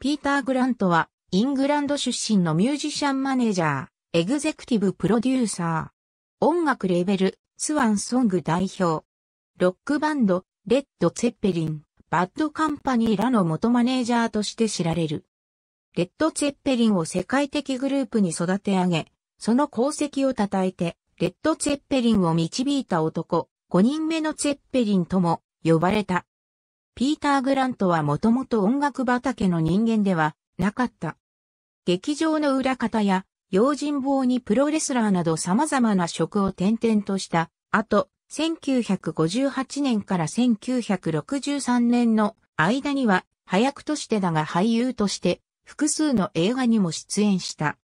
ピーター・グラントは、イングランド出身のミュージシャンマネージャー、エグゼクティブプロデューサー。音楽レベル、スワンソング代表。ロックバンド、レッド・ツェッペリン、バッド・カンパニーらの元マネージャーとして知られる。レッド・ツェッペリンを世界的グループに育て上げ、その功績を称えて、レッド・ツェッペリンを導いた男、5人目のツェッペリンとも呼ばれた。ピーター・グラントはもともと音楽畑の人間ではなかった。劇場の裏方や、用心棒にプロレスラーなど様々な職を転々とした後、1958年から1963年の間には、早くとしてだが俳優として複数の映画にも出演した。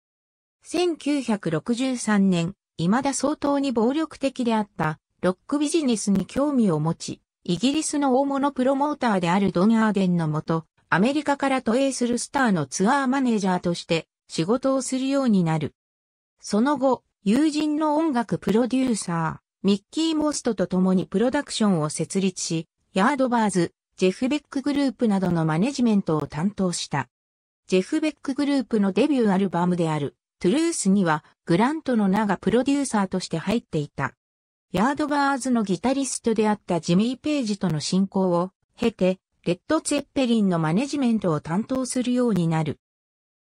1963年、未だ相当に暴力的であったロックビジネスに興味を持ち、イギリスの大物プロモーターであるドン・アーデンのもと、アメリカから投影するスターのツアーマネージャーとして仕事をするようになる。その後、友人の音楽プロデューサー、ミッキー・モストと共にプロダクションを設立し、ヤードバーズ、ジェフ・ベックグループなどのマネジメントを担当した。ジェフ・ベックグループのデビューアルバムである、トゥルースには、グラントの名がプロデューサーとして入っていた。ヤードバーズのギタリストであったジミー・ペイジとの親交を経て、レッド・ツェッペリンのマネジメントを担当するようになる。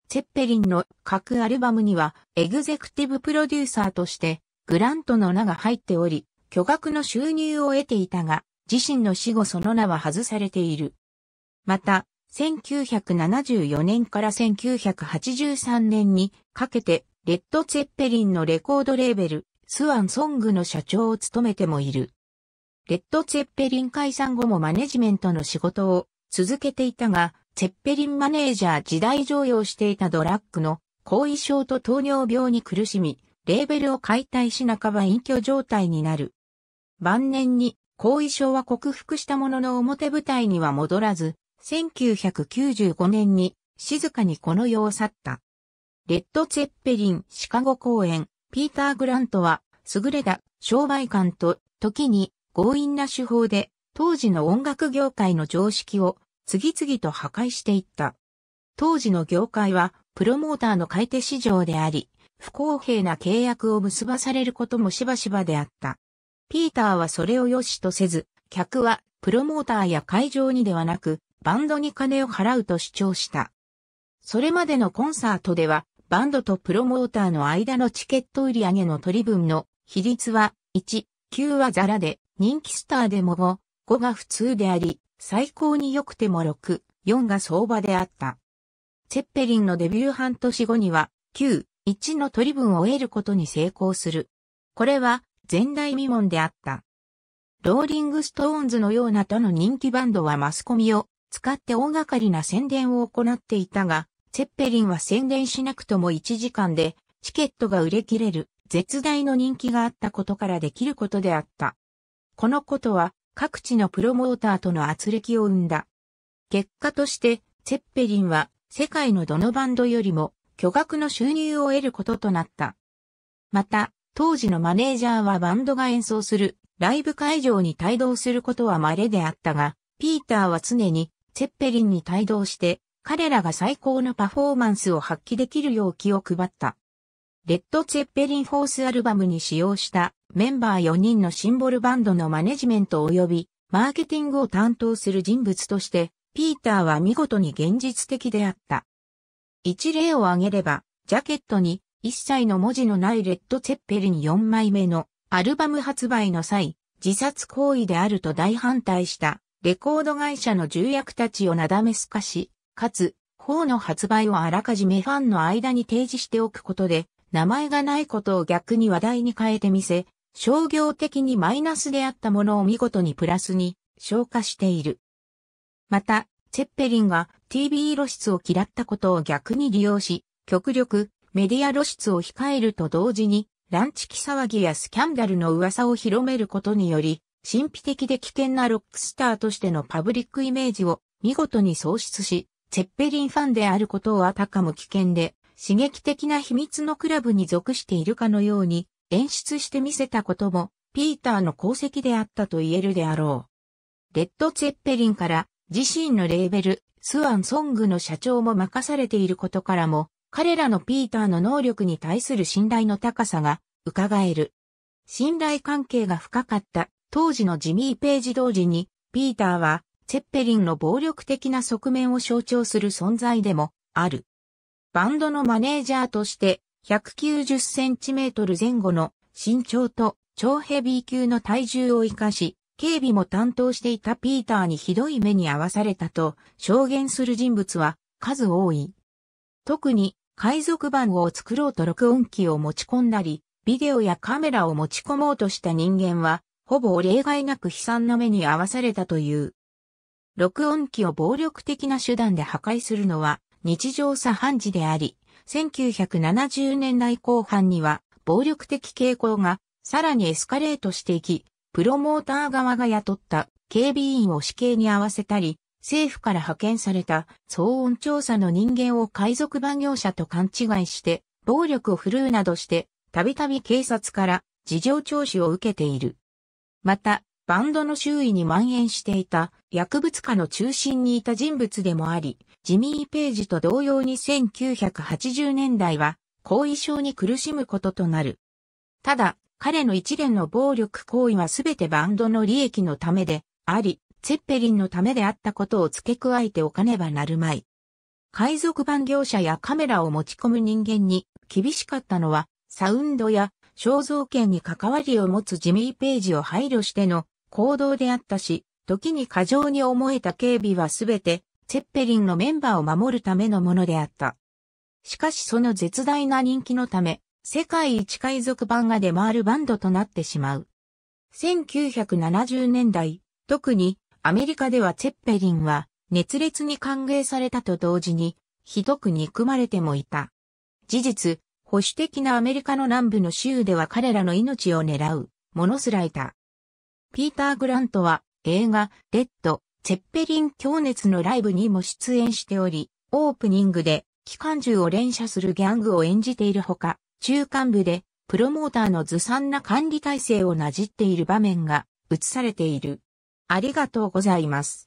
ツェッペリンの各アルバムにはエグゼクティブプロデューサーとしてグラントの名が入っており、巨額の収入を得ていたが、自身の死後その名は外されている。また、1974年から1983年にかけて、レッド・ツェッペリンのレコードレーベル、スワンソングの社長を務めてもいる。レッド・ツェッペリン解散後もマネジメントの仕事を続けていたが、ツェッペリンマネージャー時代常用していたドラッグの後遺症と糖尿病に苦しみ、レーベルを解体し半ば隠居状態になる。晩年に後遺症は克服したものの表舞台には戻らず、1995年に静かにこの世を去った。レッド・ツェッペリンシカゴ公演ピーター・グラントは、優れた商売感と、時に強引な手法で、当時の音楽業界の常識を次々と破壊していった。当時の業界は、プロモーターの買い手市場であり、不公平な契約を結ばされることもしばしばであった。ピーターはそれを良しとせず、客はプロモーターや会場にではなく、バンドに金を払うと主張した。それまでのコンサートでは、バンドとプロモーターの間のチケット売上の取り分の比率は1、9はザラで人気スターでも5、5が普通であり、最高に良くても6、4が相場であった。チェッペリンのデビュー半年後には、9、1の取り分を得ることに成功する。これは、前代未聞であった。ローリングストーンズのような他の人気バンドはマスコミを使って大掛かりな宣伝を行っていたが、セッペリンは宣伝しなくとも1時間でチケットが売れ切れる絶大の人気があったことからできることであった。このことは各地のプロモーターとの圧力を生んだ。結果として、セッペリンは世界のどのバンドよりも巨額の収入を得ることとなった。また、当時のマネージャーはバンドが演奏するライブ会場に帯同することは稀であったが、ピーターは常にセッペリンに帯同して彼らが最高のパフォーマンスを発揮できるよう気を配った。レッド・ツェッペリン・フォースアルバムに使用したメンバー4人のシンボルバンドのマネジメント及びマーケティングを担当する人物として、ピーターは見事に現実的であった。一例を挙げれば、ジャケットに一切の文字のないレッド・ツェッペリン4枚目のアルバム発売の際、自殺行為であると大反対したレコード会社の重役たちをなだめすかし、かつ、方の発売をあらかじめファンの間に提示しておくことで、名前がないことを逆に話題に変えてみせ、商業的にマイナスであったものを見事にプラスに消化している。また、チェッペリンが TV 露出を嫌ったことを逆に利用し、極力メディア露出を控えると同時に、ランチキ騒ぎやスキャンダルの噂を広めることにより、神秘的で危険なロックスターとしてのパブリックイメージを見事に喪失し、チェッペリンファンであることをあたかも危険で、刺激的な秘密のクラブに属しているかのように演出してみせたことも、ピーターの功績であったと言えるであろう。レッド・ツェッペリンから自身のレーベル、スワン・ソングの社長も任されていることからも、彼らのピーターの能力に対する信頼の高さが伺える。信頼関係が深かった当時のジミー・ページ同時に、ピーターはセッペリンの暴力的な側面を象徴する存在でもある。バンドのマネージャーとして190センチメートル前後の身長と超ヘビー級の体重を生かし、警備も担当していたピーターにひどい目に遭わされたと証言する人物は数多い。特に海賊版を作ろうと録音機を持ち込んだり、ビデオやカメラを持ち込もうとした人間は、ほぼ例外なく悲惨な目に遭わされたという。録音機を暴力的な手段で破壊するのは日常茶飯事であり、1970年代後半には暴力的傾向がさらにエスカレートしていき、プロモーター側が雇った警備員を死刑に合わせたり、政府から派遣された騒音調査の人間を海賊番業者と勘違いして、暴力を振るうなどして、たびたび警察から事情聴取を受けている。また、バンドの周囲に蔓延していた薬物家の中心にいた人物でもあり、ジミー・ページと同様に1980年代は後遺症に苦しむこととなる。ただ、彼の一連の暴力行為はすべてバンドの利益のためであり、ツェッペリンのためであったことを付け加えておかねばなるまい。海賊版業者やカメラを持ち込む人間に厳しかったのは、サウンドや肖像権に関わりを持つジミー・ページを配慮しての行動であったし、時に過剰に思えた警備はすべて、チェッペリンのメンバーを守るためのものであった。しかしその絶大な人気のため、世界一海賊版が出回るバンドとなってしまう。1970年代、特にアメリカではチェッペリンは熱烈に歓迎されたと同時に、ひどく憎まれてもいた。事実、保守的なアメリカの南部の州では彼らの命を狙う、ものすらいた。ピーター・グラントは映画、レッド、チェッペリン強熱のライブにも出演しており、オープニングで機関銃を連射するギャングを演じているほか、中間部でプロモーターのずさんな管理体制をなじっている場面が映されている。ありがとうございます。